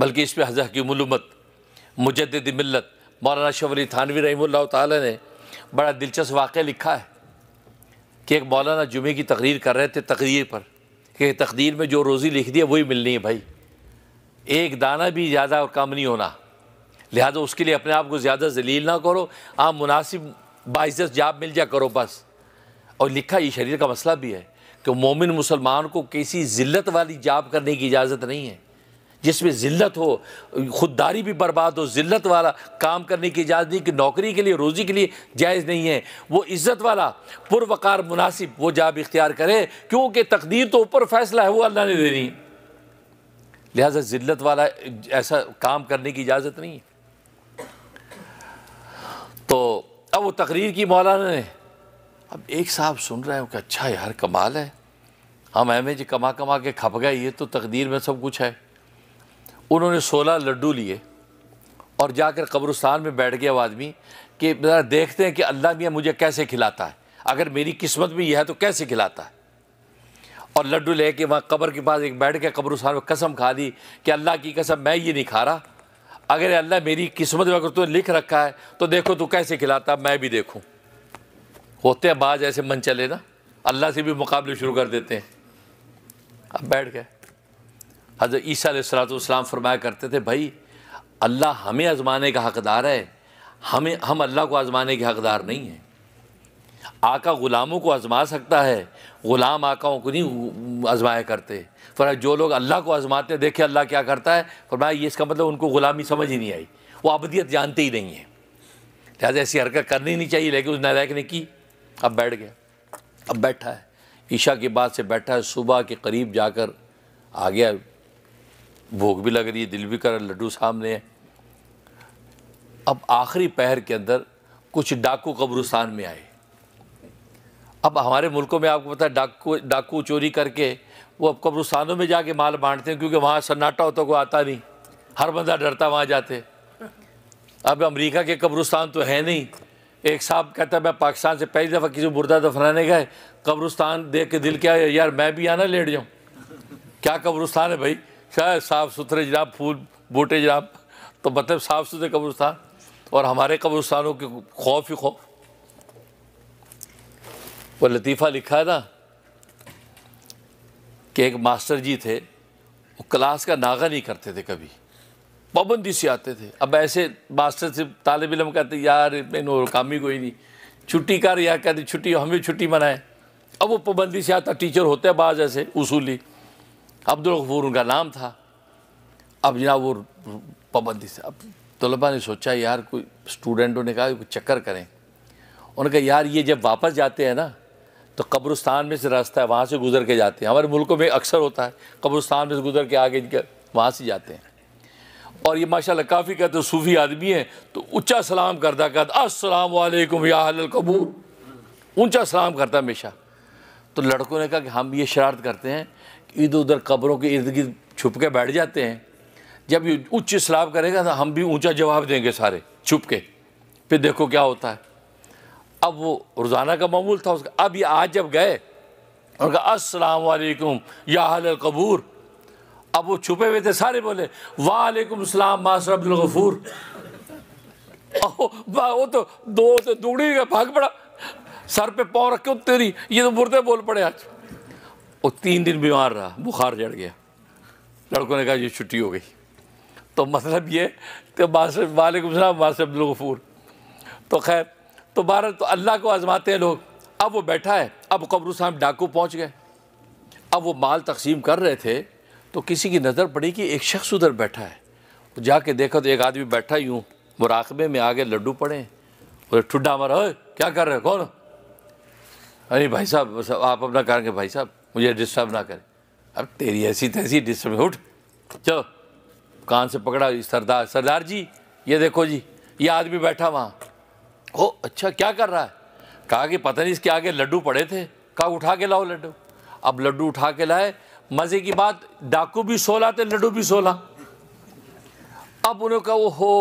बल्कि इस पर हज़ की मलूमत मुजद मिलत मौलाना शबली थानवी रही तड़ा दिलचस्प वाक़ लिखा है कि एक मौलाना जुमे की तकरीर कर रहे थे तकरीर पर कि तकदीर में जो रोज़ी लिख दिया वही मिलनी है भाई एक दाना भी ज़्यादा और कम नहीं होना लिहाजा उसके लिए अपने आप को ज़्यादा जलील ना करो आप मुनासिब बाइज़त जाब मिल जा करो बस और लिखा ये शरीर का मसला भी है कि मोमिन मुसलमान को किसी ज़िल्त वाली जाब करने की इजाज़त नहीं है जिसमें ज़िल्त हो खुददारी भी बर्बाद हो जिल्लत वाला काम करने की इजाज़त नहीं कि नौकरी के लिए रोज़ी के लिए जायज़ नहीं है वो इज़्ज़त वाला पुरवकार मुनासिब वो जाब इख्तियार करे क्योंकि तकदीर तो ऊपर फैसला है वो अल्लाह ने देनी लिहाजा ज़िल्त वाला ऐसा काम करने की इजाज़त नहीं है तो अब वो तकरीर की मौलाना ने अब एक साहब सुन रहे हैं कि अच्छा यार कमाल है हम एम जी कमा कमा के खप गए ये तो तकदीर में सब कुछ है उन्होंने सोलह लड्डू लिए और जाकर कब्रस्तान में बैठ गया वो आदमी कि ज़रा देखते हैं कि अल्लाह मियाँ मुझे कैसे खिलाता है अगर मेरी किस्मत में यह है तो कैसे खिलाता है और लड्डू ले के वहाँ कब्र के पास एक बैठ के कब्रस्तान में कसम खा दी कि अल्लाह की कसम मैं ये नहीं खा रहा अगर अल्लाह मेरी किस्मत में अगर तुमने लिख रखा है तो देखो तू कैसे खिलाता मैं भी देखूँ होते हैं बाज ऐसे मन चले ना अल्लाह से भी मुकाबले शुरू कर देते हैं अब बैठ गए हज़रत ईसा सलाम फरमाया करते थे भाई अल्लाह हमें आज़माने का हकदार है हमें हम अल्लाह को आज़माने के हकदार नहीं हैं आका ग़ुलामों को आज़मा सकता है ग़ुलाम आकाओं को नहीं आज़माया करते फिर जो लोग अल्लाह को आज़माते देखे अल्लाह क्या करता है फरमाया ये इसका मतलब उनको ग़ुलामी समझ ही नहीं आई वो अबदियत जानते ही नहीं है लिहाजा ऐसी हरकत करनी नहीं चाहिए लेकिन उस नायक ने की अब बैठ गया अब बैठा है ईशा के बाद से बैठा है सुबह के करीब जाकर आ गया भूख भी लग रही है दिल भी कर लड्डू सामने है अब आखिरी पहर के अंदर कुछ डाकू कब्रुस्तान में आए अब हमारे मुल्कों में आपको पता है डाकू डाकू चोरी करके वो अब कब्रुस्तानों में जाके माल बांटते हैं क्योंकि वहाँ सन्नाटा होता कोई आता नहीं हर बंदा डरता वहाँ जाते अब अमेरिका के कब्रुस्तान तो है नहीं एक साहब कहता मैं पाकिस्तान से पहली दफ़ा किसी मुर्दा दफनाने गए कब्रुस्तान देख के दिल क्या यार मैं भी आना लेट जाऊँ क्या कब्रुस्तान है भाई शायद साफ़ सुथरे जनाब फूल बूटे जनाब तो मतलब साफ़ सुथरे कब्रस्तान और हमारे कब्रस्तानों के खौफ ही खौफ वो लतीफ़ा लिखा है ना कि एक मास्टर जी थे वो क्लास का नागा नहीं करते थे कभी पाबंदी से आते थे अब ऐसे मास्टर से तालब इलम कहते यार काम ही कोई नहीं छुट्टी कर यार कहते छुट्टी हम भी छुट्टी मनाएं अब वो पाबंदी से आता टीचर होते हैं बाज ऐसे उसूली अब्दुल गफूर उनका नाम था अब जनाब वो पाबंदी से अब तलबा ने सोचा यार कोई स्टूडेंटों ने कहा कोई चक्कर करें उन्होंने कहा यार ये जब वापस जाते हैं ना तो कब्रस्तान में से रास्ता है वहाँ से गुजर के जाते हैं हमारे मुल्कों में अक्सर होता है कब्रस्तान में से गुजर के आगे वहाँ से जाते हैं और ये माशा काफ़ी कहते हैं सूफ़ी आदमी हैं तो ऊँचा सलाम करता कहता असलम वालेकुम ऊँचा सलाम करता हमेशा तो लड़कों ने कहा कि हम ये शरारत करते हैं इधर उधर कब्रों के इर्द गिर्द छुप के बैठ जाते हैं जब ये उच्च सलाब करेगा तो हम भी ऊंचा जवाब देंगे सारे छुप के फिर देखो क्या होता है अब वो रोज़ाना का मामूल था उसका अब ये आज जब गए और कहा अस्सलाम वालेकुम या कबूर अब वो छुपे हुए थे सारे बोले वालेकुम सलाम मास्टर अब्दुल गफूर वो तो दो से दूड़ी भाग पड़ा सर पे पाँव रखे तेरी ये तो मुर्दे बोल पड़े आज और तीन दिन बीमार रहा बुखार चढ़ गया लड़कों ने कहा ये छुट्टी हो गई तो मतलब ये तो वालेकुम सलाम वास अब्दुल गफूर तो खैर तो बार तो अल्लाह को आजमाते हैं लोग अब वो बैठा है अब कब्रू साहब डाकू पहुंच गए अब वो माल तकसीम कर रहे थे तो किसी की नज़र पड़ी कि एक शख्स उधर बैठा है तो जाके देखा तो एक आदमी बैठा यूँ मुराकबे में आगे लड्डू पड़े बोले ठुड्डा मारा क्या कर रहे हो कौन अरे भाई साहब आप अपना करेंगे भाई साहब मुझे डिस्टर्ब ना करे अब तेरी ऐसी तैसी डिस्टर्ब उठ चलो कान से पकड़ा सरदार सरदार जी ये देखो जी ये आदमी बैठा वहाँ ओ अच्छा क्या कर रहा है कहा कि पता नहीं इसके आगे लड्डू पड़े थे कहा उठा के लाओ लड्डू अब लड्डू उठा के लाए मज़े की बात डाकू भी सोला थे लड्डू भी सोला अब उन्होंने कहा वो हो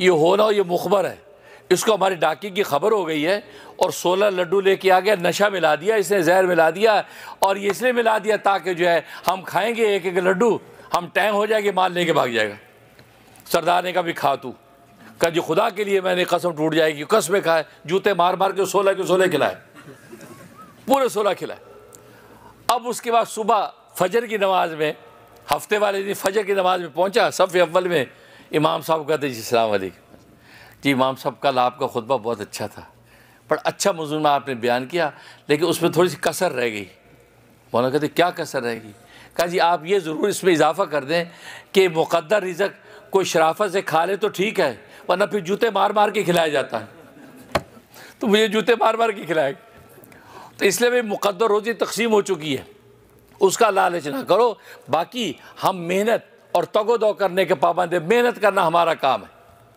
ये होना ये मुखबर है इसको हमारी डाकी की खबर हो गई है और सोलह लड्डू लेके आ गया नशा मिला दिया इसने जहर मिला दिया और ये इसलिए मिला दिया ताकि जो है हम खाएंगे एक एक लड्डू हम टैंग हो जाएंगे माल लेके भाग जाएगा सरदार ने कभी भी खा तू कहा जी खुदा के लिए मैंने कसम टूट जाएगी में खाए जूते मार मार के सोलह के सोलह खिलाए पूरे सोलह खिलाए अब उसके बाद सुबह फजर की नमाज में हफ्ते वाले दिन फजर की नमाज में पहुंचा सफ़े अव्वल में इमाम साहब कहते जी सलाम वालेकुम जी इमाम साहब कल आपका खुतबा बहुत अच्छा था पर अच्छा मजमून में आपने बयान किया लेकिन उसमें थोड़ी सी कसर रह गई मौलाना कहते क्या कसर रहेगी कहा जी आप ये ज़रूर इसमें इजाफ़ा कर दें कि मुकदर रिजक कोई शराफत से खा ले तो ठीक है वरना फिर जूते मार मार के खिलाया जाता है तो मुझे जूते मार मार के खिलाए तो इसलिए भाई मुकदर रोज़ी तकसीम हो चुकी है उसका लालच ना करो बाकी हम मेहनत और तगो दो करने के पाबंद मेहनत करना हमारा काम है